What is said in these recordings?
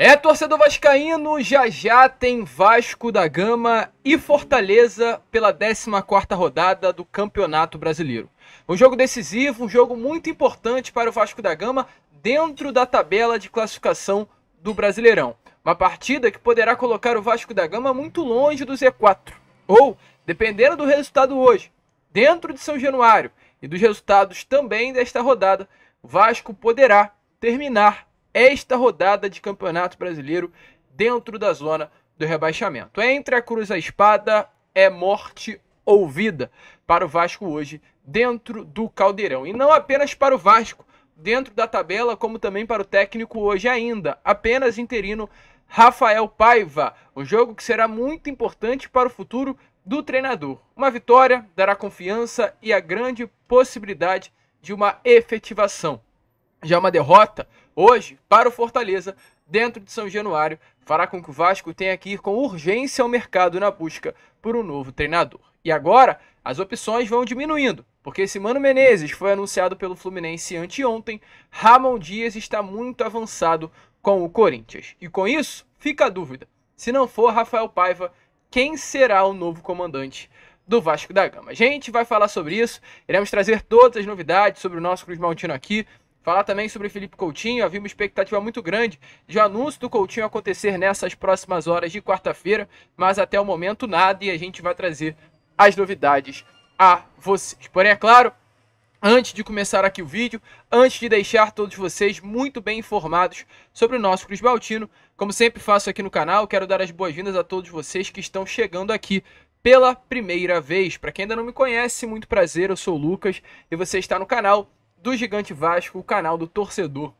É, torcedor vascaíno, já já tem Vasco da Gama e Fortaleza pela 14ª rodada do Campeonato Brasileiro. Um jogo decisivo, um jogo muito importante para o Vasco da Gama dentro da tabela de classificação do Brasileirão. Uma partida que poderá colocar o Vasco da Gama muito longe do Z4. Ou, dependendo do resultado hoje, dentro de São Januário e dos resultados também desta rodada, o Vasco poderá terminar esta rodada de Campeonato Brasileiro dentro da zona do rebaixamento. Entre a cruz e a espada é morte ou vida para o Vasco hoje dentro do Caldeirão. E não apenas para o Vasco dentro da tabela, como também para o técnico hoje ainda, apenas interino Rafael Paiva. Um jogo que será muito importante para o futuro do treinador. Uma vitória dará confiança e a grande possibilidade de uma efetivação já é uma derrota hoje para o Fortaleza dentro de São Januário fará com que o Vasco tenha que ir com urgência ao mercado na busca por um novo treinador. E agora as opções vão diminuindo, porque esse Mano Menezes foi anunciado pelo Fluminense anteontem, Ramon Dias está muito avançado com o Corinthians. E com isso, fica a dúvida: se não for Rafael Paiva, quem será o novo comandante do Vasco da Gama? A gente vai falar sobre isso, iremos trazer todas as novidades sobre o nosso Cruz Maltino aqui. Falar também sobre Felipe Coutinho. Havia uma expectativa muito grande de o um anúncio do Coutinho acontecer nessas próximas horas de quarta-feira, mas até o momento nada e a gente vai trazer as novidades a vocês. Porém, é claro, antes de começar aqui o vídeo, antes de deixar todos vocês muito bem informados sobre o nosso Cruz Baltino, como sempre faço aqui no canal, quero dar as boas-vindas a todos vocês que estão chegando aqui pela primeira vez. Para quem ainda não me conhece, muito prazer, eu sou o Lucas e você está no canal do Gigante Vasco, o canal do torcedor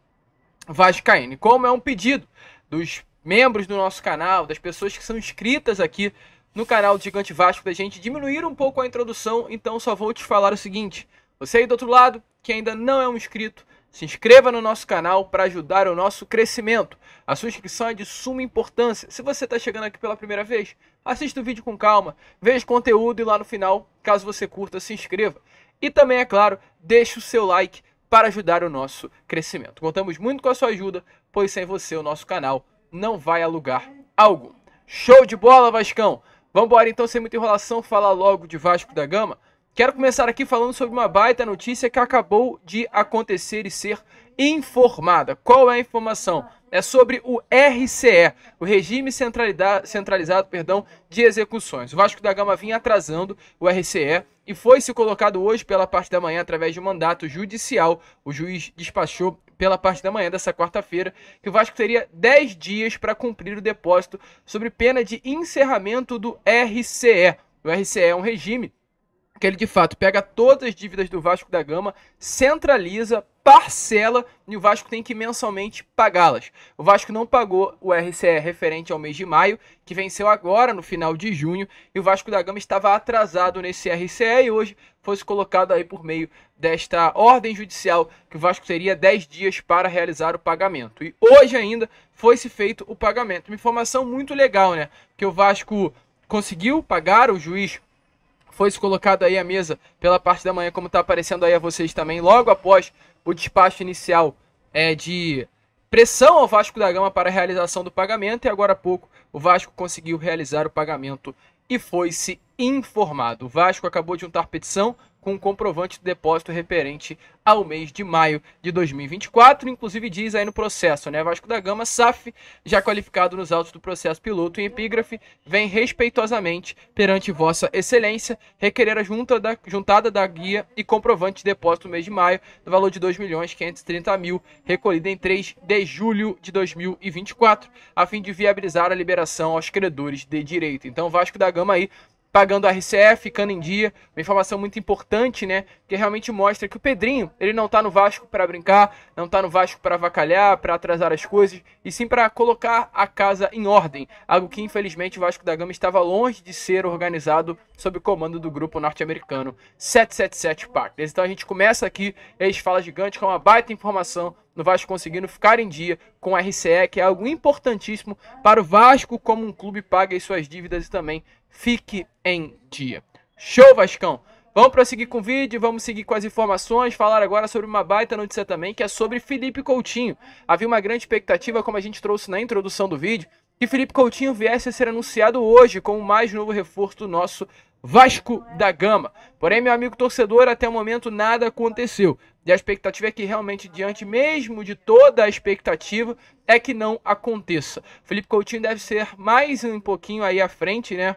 vascaíno. Como é um pedido dos membros do nosso canal, das pessoas que são inscritas aqui no canal do Gigante Vasco, da gente diminuir um pouco a introdução, então só vou te falar o seguinte: você aí do outro lado, que ainda não é um inscrito, se inscreva no nosso canal para ajudar o nosso crescimento. A sua inscrição é de suma importância. Se você está chegando aqui pela primeira vez, assista o vídeo com calma, veja o conteúdo e lá no final, caso você curta, se inscreva. E também, é claro, deixe o seu like para ajudar o nosso crescimento. Contamos muito com a sua ajuda, pois sem você o nosso canal não vai a lugar algum. Show de bola, Vascão! Vambora então, sem muita enrolação, falar logo de Vasco da Gama. Quero começar aqui falando sobre uma baita notícia que acabou de acontecer e ser informada. Qual é a informação? é sobre o RCE, o regime centralizado perdão, de execuções. O Vasco da Gama vinha atrasando o RCE e foi se colocado hoje pela parte da manhã através de um mandato judicial. O juiz despachou pela parte da manhã dessa quarta-feira que o Vasco teria 10 dias para cumprir o depósito sobre pena de encerramento do RCE. O RCE é um regime que ele de fato pega todas as dívidas do Vasco da Gama, centraliza, parcela e o Vasco tem que mensalmente pagá-las. O Vasco não pagou o RCE referente ao mês de maio, que venceu agora no final de junho, e o Vasco da Gama estava atrasado nesse RCE e hoje fosse colocado aí por meio desta ordem judicial que o Vasco teria 10 dias para realizar o pagamento. E hoje ainda foi se feito o pagamento. Uma informação muito legal, né? Que o Vasco conseguiu pagar o juiz foi colocado aí à mesa pela parte da manhã, como está aparecendo aí a vocês também, logo após o despacho inicial é, de pressão ao Vasco da Gama para a realização do pagamento, e agora há pouco o Vasco conseguiu realizar o pagamento e foi se informado. O Vasco acabou de untar petição com o comprovante de depósito referente ao mês de maio de 2024. Inclusive diz aí no processo, né? Vasco da Gama, SAF, já qualificado nos autos do processo piloto em epígrafe, vem respeitosamente perante Vossa Excelência requerer a junta da, juntada da guia e comprovante de depósito no mês de maio no valor de R$ 2.530.000, recolhido em 3 de julho de 2024, a fim de viabilizar a liberação aos credores de direito. Então, Vasco da Gama aí pagando a RCF, ficando em dia. Uma informação muito importante, né? Que realmente mostra que o Pedrinho, ele não tá no Vasco para brincar, não tá no Vasco para avacalhar, para atrasar as coisas, e sim para colocar a casa em ordem. Algo que, infelizmente, o Vasco da Gama estava longe de ser organizado sob o comando do grupo norte-americano 777 Partners. Então a gente começa aqui, eles fala gigante, com uma baita informação no Vasco conseguindo ficar em dia com a RCE, que é algo importantíssimo para o Vasco como um clube pague suas dívidas e também fique em dia. Show, Vascão! Vamos prosseguir com o vídeo, vamos seguir com as informações, falar agora sobre uma baita notícia também, que é sobre Felipe Coutinho. Havia uma grande expectativa, como a gente trouxe na introdução do vídeo, que Felipe Coutinho viesse a ser anunciado hoje como mais novo reforço do nosso Vasco da Gama. Porém, meu amigo torcedor, até o momento nada aconteceu. E a expectativa é que realmente, diante mesmo de toda a expectativa, é que não aconteça. Felipe Coutinho deve ser mais um pouquinho aí à frente, né?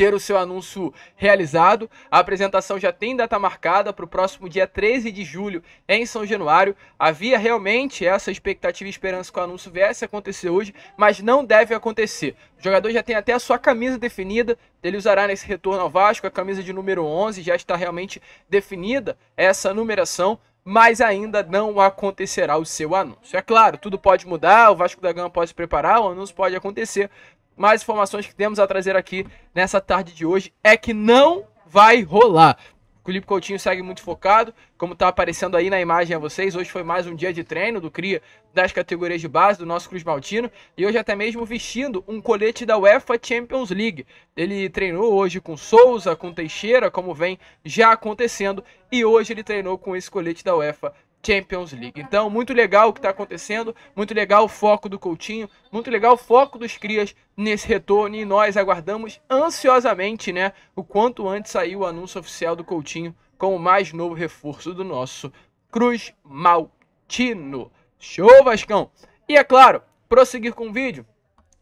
ter o seu anúncio realizado. A apresentação já tem data marcada para o próximo dia 13 de julho em São Januário. Havia realmente essa expectativa e esperança que o anúncio viesse a acontecer hoje, mas não deve acontecer. O jogador já tem até a sua camisa definida, ele usará nesse retorno ao Vasco a camisa de número 11, já está realmente definida essa numeração mas ainda não acontecerá o seu anúncio. É claro, tudo pode mudar, o Vasco da Gama pode se preparar, o anúncio pode acontecer, mais informações que temos a trazer aqui nessa tarde de hoje é que não vai rolar. O Felipe Coutinho segue muito focado, como está aparecendo aí na imagem a vocês. Hoje foi mais um dia de treino do CRIA das categorias de base do nosso Cruz Maltino e hoje até mesmo vestindo um colete da UEFA Champions League. Ele treinou hoje com Souza, com Teixeira, como vem já acontecendo, e hoje ele treinou com esse colete da UEFA Champions League. Então, muito legal o que está acontecendo, muito legal o foco do Coutinho, muito legal o foco dos Crias nesse retorno e nós aguardamos ansiosamente, né, o quanto antes sair o anúncio oficial do Coutinho com o mais novo reforço do nosso Cruz Maltino. Show, Vascão! E é claro, prosseguir com o vídeo,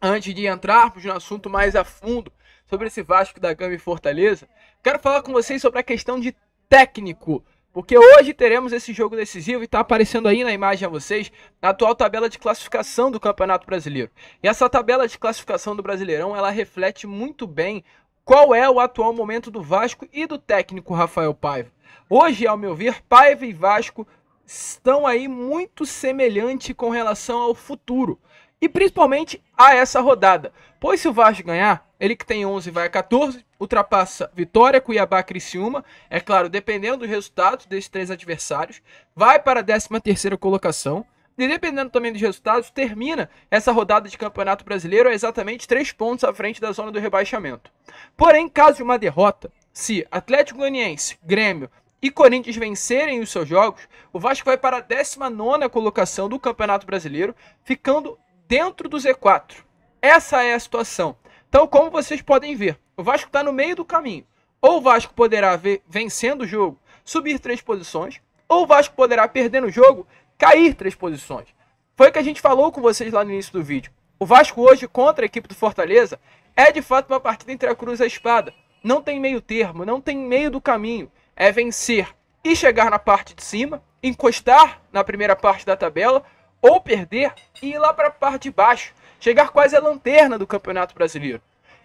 antes de entrarmos no assunto mais a fundo sobre esse Vasco da Gama e Fortaleza, quero falar com vocês sobre a questão de técnico porque hoje teremos esse jogo decisivo e está aparecendo aí na imagem a vocês a atual tabela de classificação do Campeonato Brasileiro. E essa tabela de classificação do Brasileirão, ela reflete muito bem qual é o atual momento do Vasco e do técnico Rafael Paiva. Hoje, ao meu ver, Paiva e Vasco estão aí muito semelhante com relação ao futuro e principalmente a essa rodada. Pois se o Vasco ganhar, ele que tem 11 vai a 14, ultrapassa Vitória, Cuiabá, Criciúma, é claro, dependendo dos resultados desses três adversários, vai para a 13ª colocação. E dependendo também dos resultados, termina essa rodada de Campeonato Brasileiro a exatamente 3 pontos à frente da zona do rebaixamento. Porém, caso de uma derrota, se Atlético Goianiense, Grêmio e Corinthians vencerem os seus jogos, o Vasco vai para a 19ª colocação do Campeonato Brasileiro, ficando dentro do Z4. Essa é a situação. Então, como vocês podem ver, o Vasco está no meio do caminho. Ou o Vasco poderá ver, vencendo o jogo, subir três posições, ou o Vasco poderá, perdendo o jogo, cair três posições. Foi o que a gente falou com vocês lá no início do vídeo. O Vasco hoje contra a equipe do Fortaleza é de fato uma partida entre a cruz e a espada. Não tem meio termo, não tem meio do caminho. É vencer e chegar na parte de cima, encostar na primeira parte da tabela, ou perder e ir lá para a parte de baixo, chegar quase à lanterna do Campeonato Brasileiro.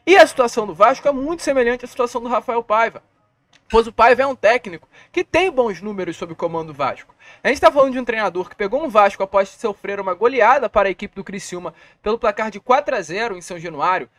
E a situação do Vasco é muito semelhante à situação do Rafael Paiva, pois o Paiva é um técnico que tem bons números sob o comando do Vasco. A gente está falando de um treinador que pegou um Vasco após sofrer uma goleada para a equipe do Criciúma pelo placar de 4 a 0 em São Januário,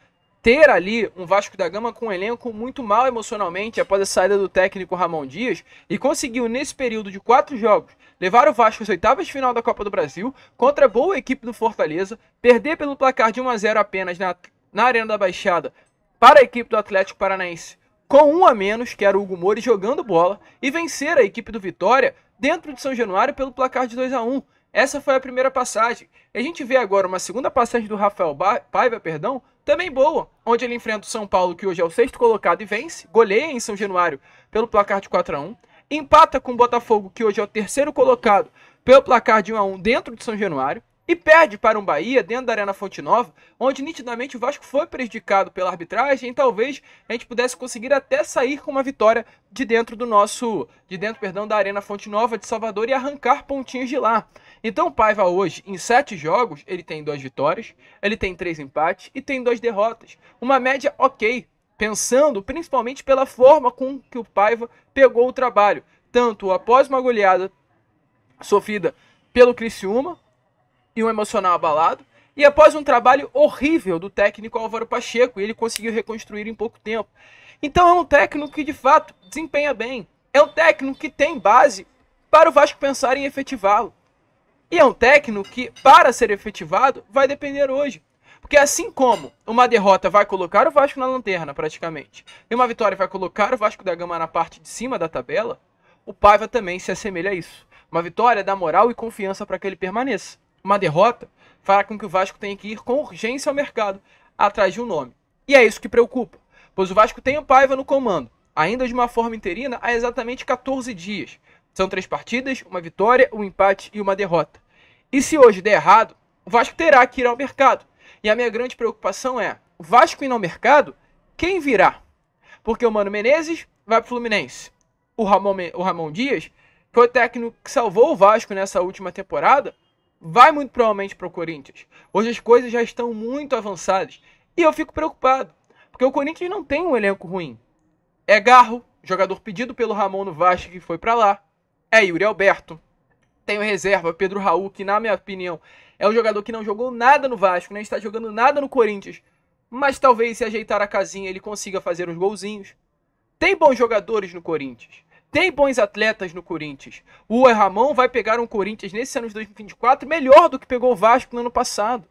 ter ali um Vasco da Gama com um elenco muito mal emocionalmente após a saída do técnico Ramon Dias e conseguiu, nesse período de quatro jogos, levar o Vasco às oitavas de final da Copa do Brasil contra a boa equipe do Fortaleza, perder pelo placar de 1 a 0 apenas na, na Arena da Baixada para a equipe do Atlético Paranaense com um a menos, que era o Hugo Mori jogando bola, e vencer a equipe do Vitória dentro de São Januário pelo placar de 2 a 1 Essa foi a primeira passagem. a gente vê agora uma segunda passagem do Rafael ba Paiva, perdão, também boa, onde ele enfrenta o São Paulo, que hoje é o sexto colocado e vence, goleia em São Januário pelo placar de 4 a 1 empata com o Botafogo, que hoje é o terceiro colocado pelo placar de 1 a 1 dentro de São Januário, e perde para um Bahia dentro da Arena Fonte Nova, onde nitidamente o Vasco foi prejudicado pela arbitragem, e talvez a gente pudesse conseguir até sair com uma vitória de dentro do nosso, de dentro, perdão, da Arena Fonte Nova de Salvador e arrancar pontinhos de lá. Então, Paiva hoje, em sete jogos, ele tem duas vitórias, ele tem três empates e tem duas derrotas, uma média ok pensando principalmente pela forma com que o Paiva pegou o trabalho, tanto após uma goleada sofrida pelo Criciúma e um emocional abalado, e após um trabalho horrível do técnico Álvaro Pacheco, ele conseguiu reconstruir em pouco tempo. Então é um técnico que de fato desempenha bem, é um técnico que tem base para o Vasco pensar em efetivá-lo. E é um técnico que, para ser efetivado, vai depender hoje porque assim como uma derrota vai colocar o Vasco na lanterna, praticamente, e uma vitória vai colocar o Vasco da Gama na parte de cima da tabela, o Paiva também se assemelha a isso. Uma vitória dá moral e confiança para que ele permaneça. Uma derrota fará com que o Vasco tenha que ir com urgência ao mercado atrás de um nome. E é isso que preocupa, pois o Vasco tem o Paiva no comando, ainda de uma forma interina, há exatamente 14 dias. São três partidas, uma vitória, um empate e uma derrota. E se hoje der errado, o Vasco terá que ir ao mercado e a minha grande preocupação é: Vasco indo ao mercado, quem virá? Porque o Mano Menezes vai pro Fluminense. O Ramon, o Ramon Dias, que foi o técnico que salvou o Vasco nessa última temporada, vai muito provavelmente pro Corinthians. Hoje as coisas já estão muito avançadas. E eu fico preocupado, porque o Corinthians não tem um elenco ruim. É Garro, jogador pedido pelo Ramon no Vasco que foi para lá. É Yuri Alberto. Tem o reserva Pedro Raul, que na minha opinião é um jogador que não jogou nada no Vasco, nem né? está jogando nada no Corinthians. Mas talvez se ajeitar a casinha ele consiga fazer uns golzinhos. Tem bons jogadores no Corinthians. Tem bons atletas no Corinthians. O Ramon vai pegar um Corinthians nesse ano de 2024 melhor do que pegou o Vasco no ano passado.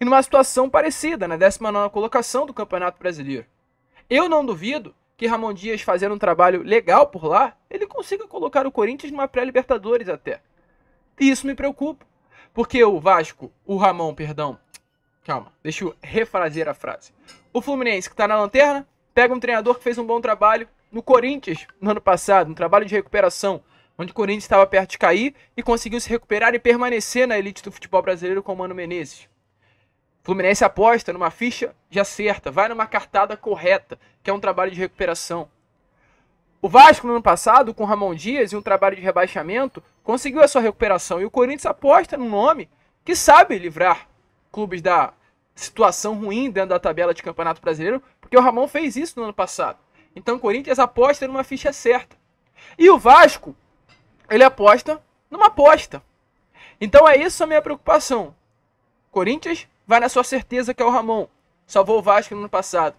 E numa situação parecida, na 19 colocação do Campeonato Brasileiro. Eu não duvido que Ramon Dias fazendo um trabalho legal por lá, ele consiga colocar o Corinthians numa pré-Libertadores até. E isso me preocupa. Porque o Vasco, o Ramon, perdão. Calma, deixa eu refazer a frase. O Fluminense, que está na lanterna, pega um treinador que fez um bom trabalho no Corinthians no ano passado, um trabalho de recuperação, onde o Corinthians estava perto de cair e conseguiu se recuperar e permanecer na elite do futebol brasileiro com o Mano Menezes. Fluminense aposta numa ficha já certa, vai numa cartada correta, que é um trabalho de recuperação. O Vasco no ano passado, com Ramon Dias e um trabalho de rebaixamento, conseguiu a sua recuperação. E o Corinthians aposta no nome que sabe livrar clubes da situação ruim dentro da tabela de Campeonato Brasileiro, porque o Ramon fez isso no ano passado. Então o Corinthians aposta numa ficha certa. E o Vasco, ele aposta numa aposta. Então é isso a minha preocupação. Corinthians vai na sua certeza que é o Ramon. Salvou o Vasco no ano passado.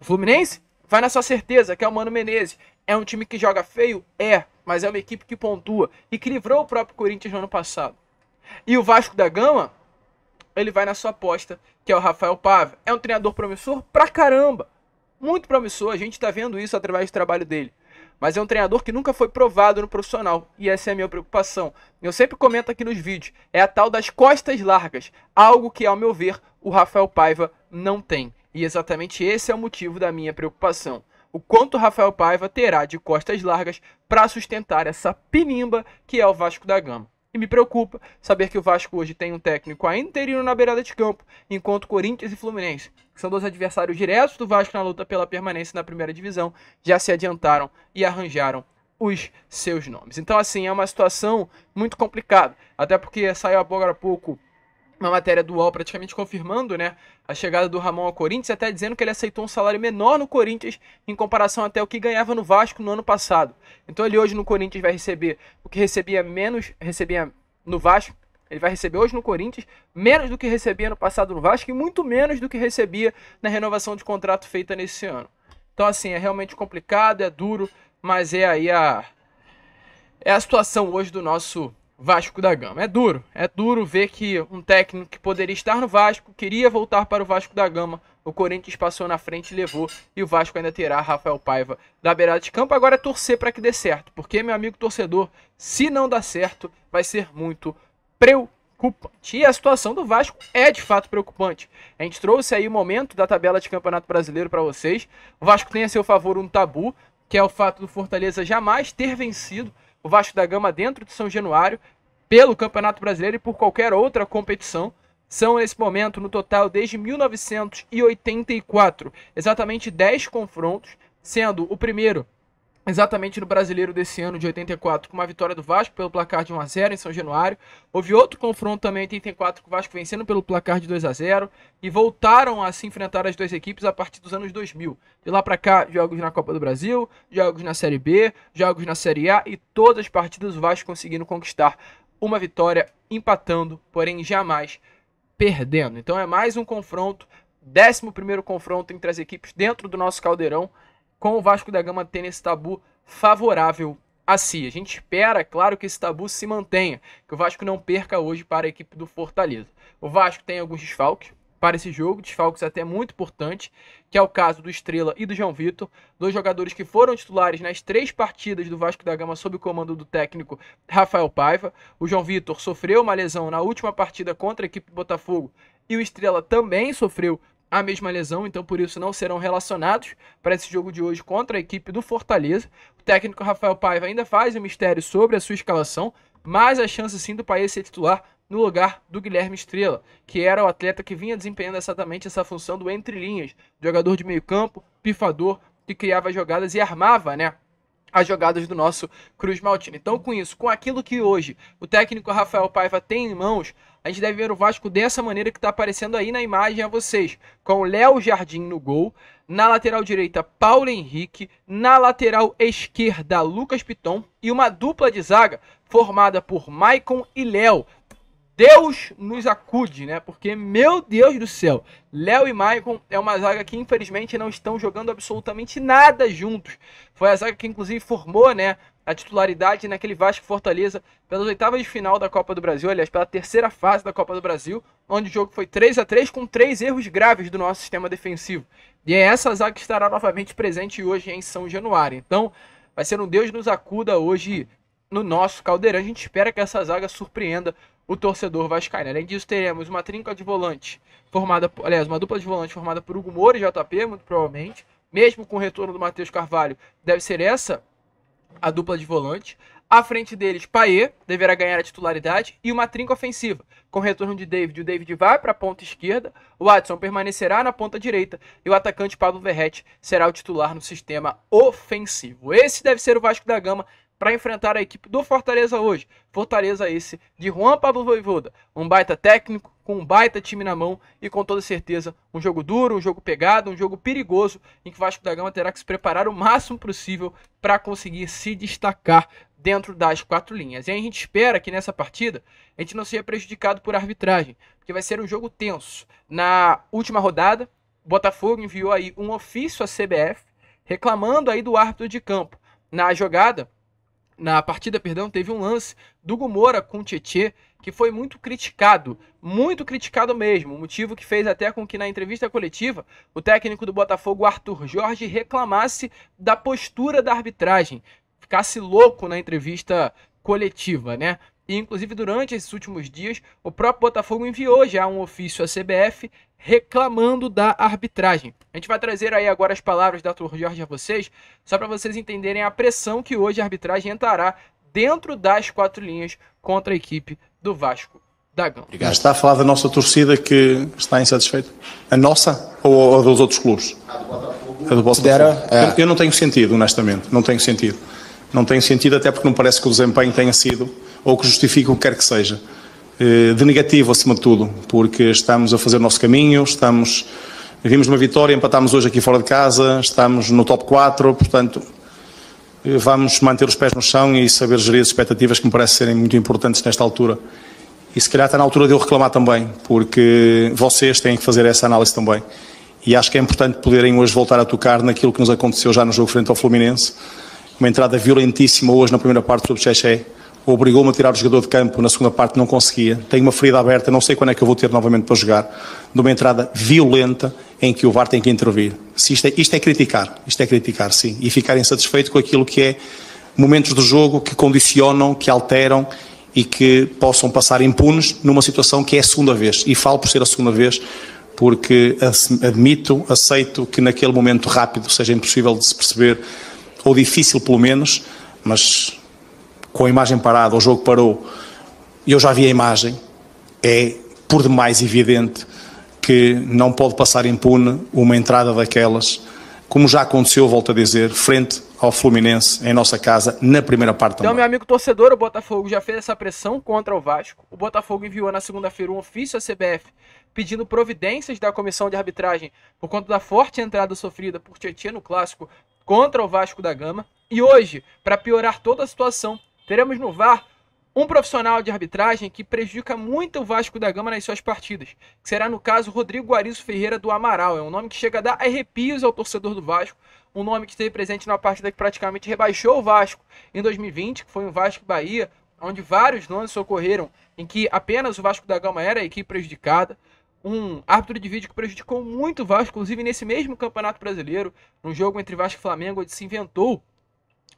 O Fluminense vai na sua certeza que é o Mano Menezes. É um time que joga feio? É mas é uma equipe que pontua e que livrou o próprio Corinthians no ano passado. E o Vasco da Gama, ele vai na sua aposta, que é o Rafael Pave. É um treinador promissor pra caramba. Muito promissor, a gente tá vendo isso através do trabalho dele. Mas é um treinador que nunca foi provado no profissional, e essa é a minha preocupação. Eu sempre comento aqui nos vídeos, é a tal das costas largas, algo que, ao meu ver, o Rafael Paiva não tem. E exatamente esse é o motivo da minha preocupação o quanto Rafael Paiva terá de costas largas para sustentar essa pinimba que é o Vasco da Gama. E me preocupa saber que o Vasco hoje tem um técnico ainda interino na beirada de campo, enquanto Corinthians e Fluminense, que são dois adversários diretos do Vasco na luta pela permanência na primeira divisão, já se adiantaram e arranjaram os seus nomes. Então, assim, é uma situação muito complicada. Até porque saiu agora há pouco uma matéria do UOL praticamente confirmando né, a chegada do Ramon ao Corinthians, até dizendo que ele aceitou um salário menor no Corinthians em comparação até o que ganhava no Vasco no ano passado. Então ele hoje no Corinthians vai receber o que recebia menos, recebia no Vasco, ele vai receber hoje no Corinthians menos do que recebia no passado no Vasco e muito menos do que recebia na renovação de contrato feita nesse ano. Então assim, é realmente complicado, é duro, mas é aí a é a situação hoje do nosso Vasco da Gama. É duro, é duro ver que um técnico que poderia estar no Vasco, queria voltar para o Vasco da Gama, o Corinthians passou na frente e levou, e o Vasco ainda terá Rafael Paiva da beirada de campo. Agora é torcer para que dê certo, porque, meu amigo torcedor, se não dá certo, vai ser muito preocupante. E a situação do Vasco é de fato preocupante. A gente trouxe aí o momento da tabela de Campeonato Brasileiro para vocês. O Vasco tem a seu favor um tabu, que é o fato do Fortaleza jamais ter vencido o Vasco da Gama dentro de São Januário, pelo Campeonato Brasileiro e por qualquer outra competição. São, nesse momento, no total, desde 1984, exatamente 10 confrontos, sendo o primeiro exatamente no Brasileiro desse ano de 84, com uma vitória do Vasco pelo placar de 1 a 0 em São Januário. Houve outro confronto também em 84 com o Vasco vencendo pelo placar de 2 a 0 e voltaram a se enfrentar as duas equipes a partir dos anos 2000. De lá para cá, jogos na Copa do Brasil, jogos na Série B, jogos na Série A e todas as partidas o Vasco conseguindo conquistar uma vitória, empatando, porém jamais perdendo. Então é mais um confronto, décimo primeiro confronto entre as equipes dentro do nosso Caldeirão com o Vasco da Gama tendo esse tabu favorável a si. A gente espera, claro, que esse tabu se mantenha, que o Vasco não perca hoje para a equipe do Fortaleza. O Vasco tem alguns desfalques para esse jogo, desfalques até muito importantes, que é o caso do Estrela e do João Vitor, dois jogadores que foram titulares nas três partidas do Vasco da Gama sob o comando do técnico Rafael Paiva. O João Vitor sofreu uma lesão na última partida contra a equipe do Botafogo e o Estrela também sofreu a mesma lesão, então por isso não serão relacionados para esse jogo de hoje contra a equipe do Fortaleza. O técnico Rafael Paiva ainda faz um mistério sobre a sua escalação, mas a chance sim do país ser titular no lugar do Guilherme Estrela, que era o atleta que vinha desempenhando exatamente essa função do entre linhas, jogador de meio campo, pifador, que criava jogadas e armava, né? As jogadas do nosso Cruz Maltino. Então, com isso, com aquilo que hoje o técnico Rafael Paiva tem em mãos, a gente deve ver o Vasco dessa maneira que está aparecendo aí na imagem a vocês, com Léo Jardim no gol, na lateral direita Paulo Henrique, na lateral esquerda Lucas Piton e uma dupla de zaga formada por Maicon e Léo. Deus nos acude, né? Porque, meu Deus do céu, Léo e Maicon é uma zaga que infelizmente não estão jogando absolutamente nada juntos. Foi a zaga que, inclusive, formou, né? a titularidade naquele Vasco Fortaleza pelas oitavas de final da Copa do Brasil, aliás, pela terceira fase da Copa do Brasil, onde o jogo foi 3 a 3 com três erros graves do nosso sistema defensivo. E é essa zaga que estará novamente presente hoje em São Januário. Então, vai ser um Deus nos acuda hoje no nosso Caldeirão. A gente espera que essa zaga surpreenda o torcedor vascaíno. Além disso, teremos uma trinca de volante formada, aliás, uma dupla de volante formada por Hugo Moura e JP, muito provavelmente. Mesmo com o retorno do Matheus Carvalho, deve ser essa a dupla de volante. À frente deles, Paê deverá ganhar a titularidade e uma trinca ofensiva. Com o retorno de David, o David vai para a ponta esquerda, o Watson permanecerá na ponta direita e o atacante Pablo Verrete será o titular no sistema ofensivo. Esse deve ser o Vasco da Gama para enfrentar a equipe do Fortaleza hoje. Fortaleza esse de Juan Pablo Voivoda, um baita técnico com um baita time na mão e com toda certeza um jogo duro, um jogo pegado, um jogo perigoso em que o Vasco da Gama terá que se preparar o máximo possível para conseguir se destacar dentro das quatro linhas. E a gente espera que nessa partida a gente não seja prejudicado por arbitragem, porque vai ser um jogo tenso. Na última rodada, o Botafogo enviou aí um ofício à CBF reclamando aí do árbitro de campo. Na jogada, na partida, perdão, teve um lance do Gumora com o Tietê que foi muito criticado, muito criticado mesmo, motivo que fez até com que na entrevista coletiva o técnico do Botafogo Arthur Jorge reclamasse da postura da arbitragem, ficasse louco na entrevista coletiva, né? E, inclusive, durante esses últimos dias, o próprio Botafogo enviou já um ofício à CBF reclamando da arbitragem. A gente vai trazer aí agora as palavras da Arthur Jorge a vocês, só para vocês entenderem a pressão que hoje a arbitragem entrará dentro das quatro linhas contra a equipe do Vasco da Gama. Obrigado. Está a falar da nossa torcida que está insatisfeita? A nossa ou a dos outros clubes? A do Botafogo. É. Eu, não tenho sentido, honestamente, não tenho sentido. Não tenho sentido, até porque não parece que o desempenho tenha sido ou que justifique o que quer que seja. Eh, de negativo acima de tudo, porque estamos a fazer o nosso caminho, estamos vimos uma vitória, empatámos hoje aqui fora de casa, estamos no top 4, portanto eh, vamos manter os pés no chão e saber gerir as expectativas que me parecem serem muito importantes nesta altura. E se calhar está na altura de eu reclamar também, porque vocês têm que fazer essa análise também. E acho que é importante poderem hoje voltar a tocar naquilo que nos aconteceu já no jogo frente ao Fluminense. Uma entrada violentíssima hoje na primeira parte do Cheche obrigou-me a tirar o jogador de campo, na segunda parte não conseguia. Tenho uma ferida aberta, não sei quando é que eu vou ter novamente para jogar. De uma entrada violenta em que o VAR tem que intervir. Se isto, é, isto é criticar, isto é criticar, sim. E ficar insatisfeito com aquilo que é momentos do jogo que condicionam, que alteram e que possam passar impunes numa situação que é a segunda vez. E falo por ser a segunda vez, porque admito, aceito que naquele momento rápido seja impossível de se perceber, ou difícil pelo menos, mas com a imagem parada, o jogo parou, e eu já vi a imagem, é por demais evidente que não pode passar impune uma entrada daquelas, como já aconteceu, volto a dizer, frente ao Fluminense em nossa casa na primeira parte então, também. Então, meu amigo torcedor, o Botafogo já fez essa pressão contra o Vasco. O Botafogo enviou na segunda-feira um ofício à CBF pedindo providências da comissão de arbitragem por conta da forte entrada sofrida por Tietchan no clássico contra o Vasco da Gama. E hoje, para piorar toda a situação, Teremos no VAR um profissional de arbitragem que prejudica muito o Vasco da Gama nas suas partidas, que será no caso Rodrigo Guarizo Ferreira do Amaral. É um nome que chega a dar arrepios ao torcedor do Vasco, um nome que esteve presente na partida que praticamente rebaixou o Vasco em 2020, que foi um Vasco Bahia, onde vários nomes ocorreram em que apenas o Vasco da Gama era a equipe prejudicada. Um árbitro de vídeo que prejudicou muito o Vasco, inclusive nesse mesmo Campeonato Brasileiro, num jogo entre Vasco e Flamengo, onde se inventou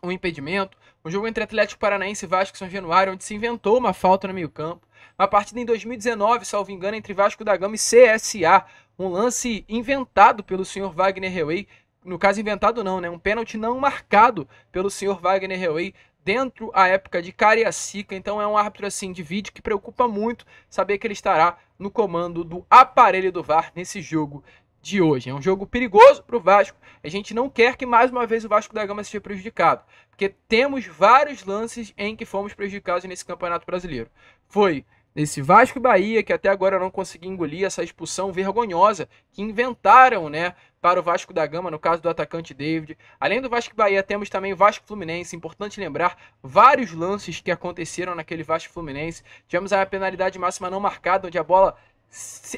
um impedimento. Um jogo entre Atlético Paranaense e Vasco São Januário, onde se inventou uma falta no meio-campo. a partida em 2019, salvo engano, entre Vasco da Gama e CSA. Um lance inventado pelo senhor Wagner Rewey. No caso, inventado não, né? Um pênalti não marcado pelo senhor Wagner Rewey dentro a época de Cariacica. Então é um árbitro assim de vídeo que preocupa muito saber que ele estará no comando do aparelho do VAR nesse jogo de hoje. É um jogo perigoso para o Vasco. A gente não quer que mais uma vez o Vasco da Gama seja prejudicado, porque temos vários lances em que fomos prejudicados nesse Campeonato Brasileiro. Foi nesse Vasco e Bahia que até agora não consegui engolir essa expulsão vergonhosa que inventaram, né, para o Vasco da Gama, no caso do atacante David. Além do Vasco e Bahia, temos também o Vasco Fluminense. Importante lembrar vários lances que aconteceram naquele Vasco Fluminense. Tivemos a penalidade máxima não marcada, onde a bola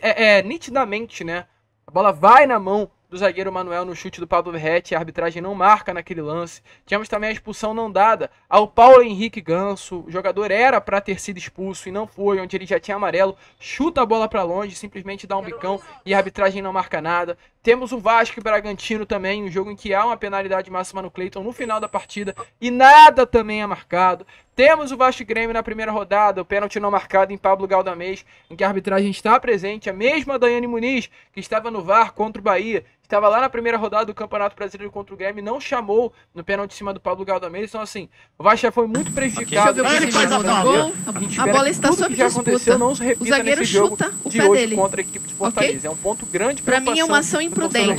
é, é nitidamente, né, a bola vai na mão do zagueiro Manuel no chute do Pablo Verrete, a arbitragem não marca naquele lance. tínhamos também a expulsão não dada ao Paulo Henrique Ganso, o jogador era para ter sido expulso e não foi, onde ele já tinha amarelo, chuta a bola para longe, simplesmente dá um bicão e a arbitragem não marca nada. Temos o Vasco e Bragantino também, um jogo em que há uma penalidade máxima no Cleiton no final da partida e nada também é marcado. Temos o Vasco e Grêmio na primeira rodada, o pênalti não marcado em Pablo Galdamez, em que a arbitragem está presente, a mesma Daiane Muniz, que estava no VAR contra o Bahia estava lá na primeira rodada do Campeonato Brasileiro contra o Grêmio, não chamou no pênalti em cima do Pablo Galdamés. Então, assim, o Vasco foi muito prejudicado. Okay. Deixa eu ver o gol. A, a bola está sob disputa. aconteceu não se o zagueiro nesse jogo chuta o de pé dele. contra a equipe de Fortaleza. Okay? É um ponto grande para mim é uma ação imprudente.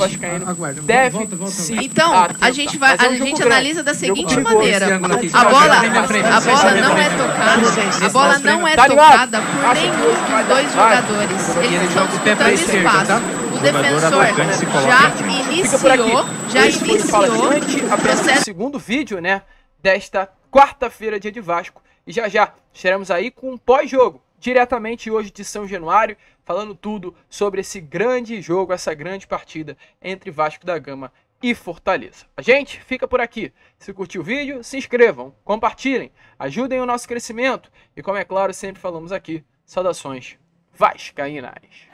Deve volta, volta, volta. Então, a gente vai, a gente analisa da seguinte maneira. É a bola, a bola não é tocada. Tá a bola não é tocada por nenhum dos dois tá? jogadores. Eles estão disputando tá? espaço o defensor já iniciou, já iniciou o O segundo vídeo, né, desta quarta-feira, dia de Vasco. E já já estaremos aí com um pós-jogo, diretamente hoje de São Januário, falando tudo sobre esse grande jogo, essa grande partida entre Vasco da Gama e Fortaleza. A gente fica por aqui. Se curtiu o vídeo, se inscrevam, compartilhem, ajudem o nosso crescimento e, como é claro, sempre falamos aqui, saudações vascaínas.